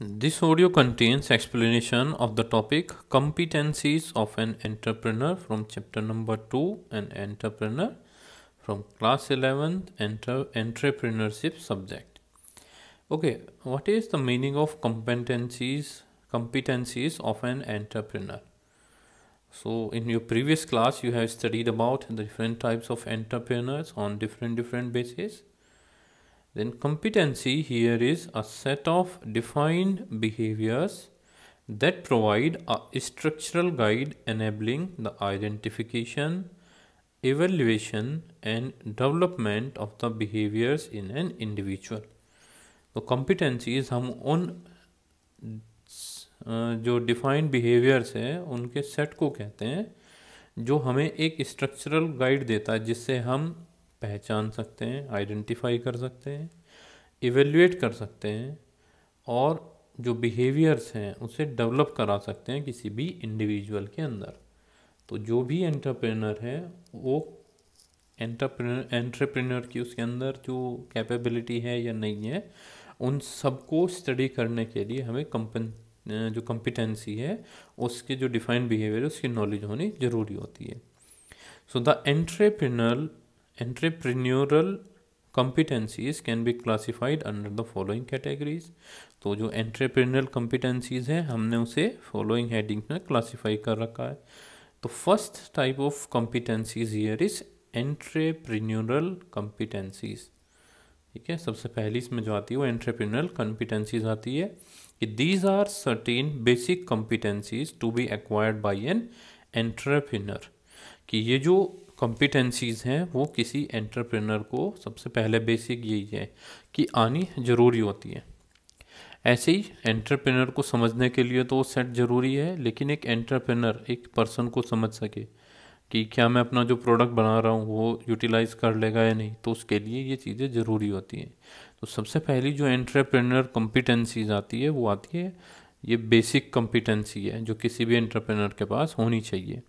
This audio contains explanation of the topic competencies of an entrepreneur from chapter number 2 an entrepreneur from class 11th enter entrepreneurship subject. Okay, what is the meaning of competencies competencies of an entrepreneur? So in your previous class you have studied about the different types of entrepreneurs on different different basis Then competency here is a set of defined behaviors that provide a structural guide enabling the identification, evaluation and development of the behaviors in an individual. competency is hum on जो defined behaviours हैं उनके set को कहते हैं जो हमें एक structural guide देता है जिससे हम पहचान सकते हैं आइडेंटिफाई कर सकते हैं इवेल्यूएट कर सकते हैं और जो बिहेवियर्स हैं उसे डेवलप करा सकते हैं किसी भी इंडिविजुअल के अंदर तो जो भी एंटरप्रेनर है वो एंटरप्रेनर एंटरप्रेनर की उसके अंदर जो कैपेबिलिटी है या नहीं है उन सबको स्टडी करने के लिए हमें कंपन जो कंपिटेंसी है उसके जो डिफाइंड बिहेवियर है उसकी नॉलेज होनी ज़रूरी होती है so the entrepreneur entrepreneurial competencies can be classified under the following categories तो जो एंट्रप्रेन्योरल कॉम्पिटेंसीज हैं हमने उसे फॉलोइंग हेडिंग में क्लासीफाई कर रखा है तो first type of competencies here is entrepreneurial competencies ठीक है सबसे पहली इसमें जो आती है वो एंट्रप्रेन्योरल कॉम्पिटेंसीज आती है कि these are certain basic competencies to be acquired by an entrepreneur कि ये जो कॉम्पिटेंसीज़ हैं वो किसी एंटरप्रेनर को सबसे पहले बेसिक यही है कि आनी ज़रूरी होती है ऐसे ही एंटरप्रेनर को समझने के लिए तो सेट ज़रूरी है लेकिन एक एंटरप्रेनर एक पर्सन को समझ सके कि क्या मैं अपना जो प्रोडक्ट बना रहा हूँ वो यूटिलाइज़ कर लेगा या नहीं तो उसके लिए ये चीज़ें ज़रूरी होती हैं तो सबसे पहली जो एंटरप्रेनर कॉम्पिटेंसीज आती है वो आती है ये बेसिक कॉम्पिटेंसी है जो किसी भी एंटरप्रेनर के पास होनी चाहिए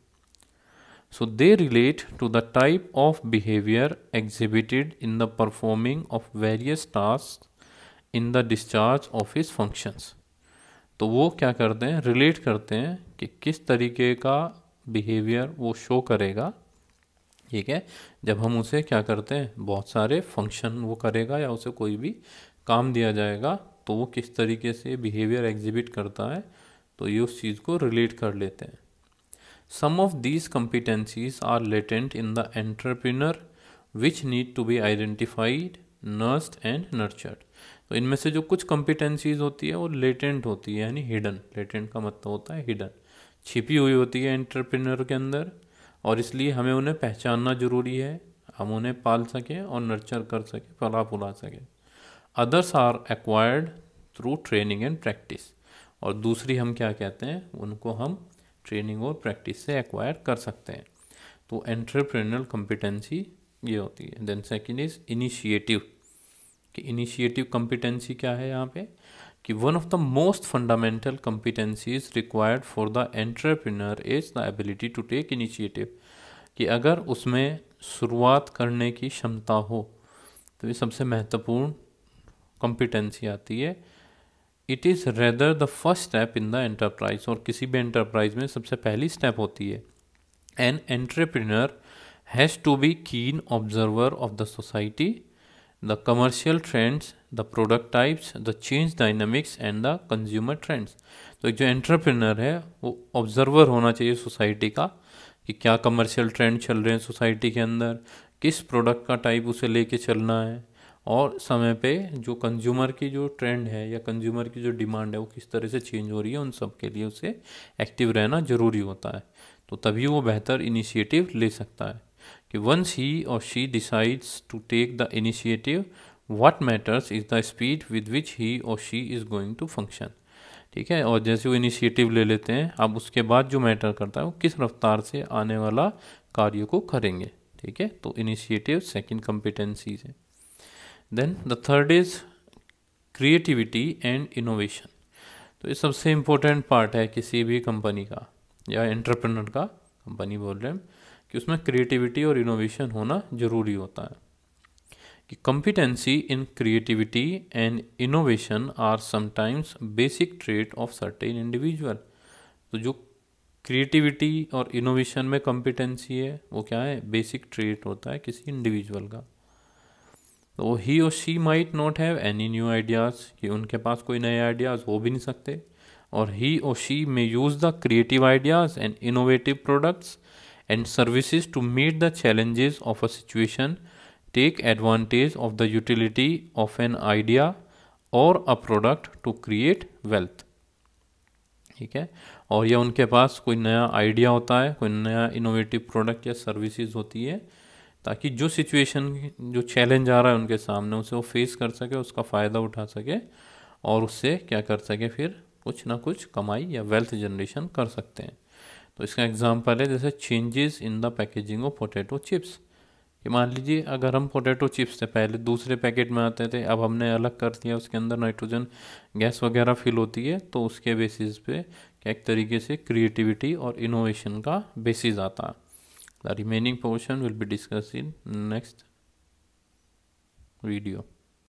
So they relate to the type of behavior exhibited in the performing of various tasks in the discharge of his functions. तो वो क्या करते हैं रिलेट करते हैं कि किस तरीके का बिहेवियर वो शो करेगा ठीक है जब हम उसे क्या करते हैं बहुत सारे फंक्शन वो करेगा या उसे कोई भी काम दिया जाएगा तो वो किस तरीके से बिहेवियर एग्जिबिट करता है तो ये उस चीज़ को रिलेट कर लेते हैं Some of these competencies are latent in the entrepreneur which need to be identified, nursed and nurtured. तो इनमें से जो कुछ कॉम्पिटेंसीज होती है वो लेटेंट होती है यानी हिडन लेटेंट का मतलब होता है हिडन छिपी हुई होती है एंटरप्रेन्योर के अंदर और इसलिए हमें उन्हें पहचानना ज़रूरी है हम उन्हें पाल सकें और नर्चर कर सकें फला फुला सकें others are acquired through training and practice और दूसरी हम क्या कहते हैं उनको हम ट्रेनिंग और प्रैक्टिस से एक्वायर कर सकते हैं तो एंट्रप्रेनल कम्पिटेंसी ये होती है देन सेकेंड इज इनिशिएटिव कि इनिशिएटिव कम्पिटेंसी क्या है यहाँ पे कि one of the most fundamental competencies required for the entrepreneur is the ability to take initiative कि अगर उसमें शुरुआत करने की क्षमता हो तो ये सबसे महत्वपूर्ण कॉम्पिटेंसी आती है it is rather the first step in the enterprise और किसी भी एंटरप्राइज में सबसे पहली स्टेप होती है an entrepreneur has to be keen observer of the society the commercial trends the product types the change dynamics and the consumer trends तो जो एंट्रप्रिनर है वो ऑब्जर्वर होना चाहिए सोसाइटी का कि क्या कमर्शियल ट्रेंड चल रहे हैं सोसाइटी के अंदर किस प्रोडक्ट का टाइप उसे लेके चलना है और समय पे जो कंज्यूमर की जो ट्रेंड है या कंज्यूमर की जो डिमांड है वो किस तरह से चेंज हो रही है उन सब के लिए उसे एक्टिव रहना ज़रूरी होता है तो तभी वो बेहतर इनिशिएटिव ले सकता है कि once he or she decides to take the initiative what matters is the speed with which he or she is going to function ठीक है और जैसे वो इनिशिएटिव ले लेते हैं अब उसके बाद जो मैटर करता है वो किस रफ्तार से आने वाला कार्य को करेंगे ठीक है तो इनिशिएटिव सेकंड कॉम्पिटेंसीज है then the third is creativity and innovation तो ये सबसे इम्पोर्टेंट पार्ट है किसी भी कंपनी का या एंटरप्रेनर का कंपनी बोल रहे हैं कि उसमें क्रिएटिविटी और इनोवेशन होना ज़रूरी होता है कि competency in creativity and innovation are sometimes basic trait of certain individual तो जो क्रिएटिविटी और इनोवेशन में कंपिटेंसी है वो क्या है बेसिक ट्रेट होता है किसी इंडिविजुअल का तो he or she might not have any new ideas कि उनके पास कोई नए आइडियाज़ हो भी नहीं सकते और he or she may use the creative ideas and innovative products and services to meet the challenges of a situation take advantage of the utility of an idea or a product to create wealth ठीक है और यह उनके पास कोई नया idea होता है कोई नया इनोवेटिव प्रोडक्ट या सर्विसेज होती है ताकि जो सिचुएशन जो चैलेंज आ रहा है उनके सामने उसे वो फेस कर सके उसका फ़ायदा उठा सके और उससे क्या कर सके फिर कुछ ना कुछ कमाई या वेल्थ जनरेशन कर सकते हैं तो इसका एग्जाम्पल है जैसे changes in the packaging of potato chips कि मान लीजिए अगर हम पोटैटो चिप्स थे पहले दूसरे पैकेट में आते थे अब हमने अलग कर दिया उसके अंदर नाइट्रोजन गैस वगैरह फिल होती है तो उसके बेसिस पे क्या एक तरीके से क्रिएटिविटी और इनोवेशन का बेसिस आता है The remaining portion will be discussed in next video.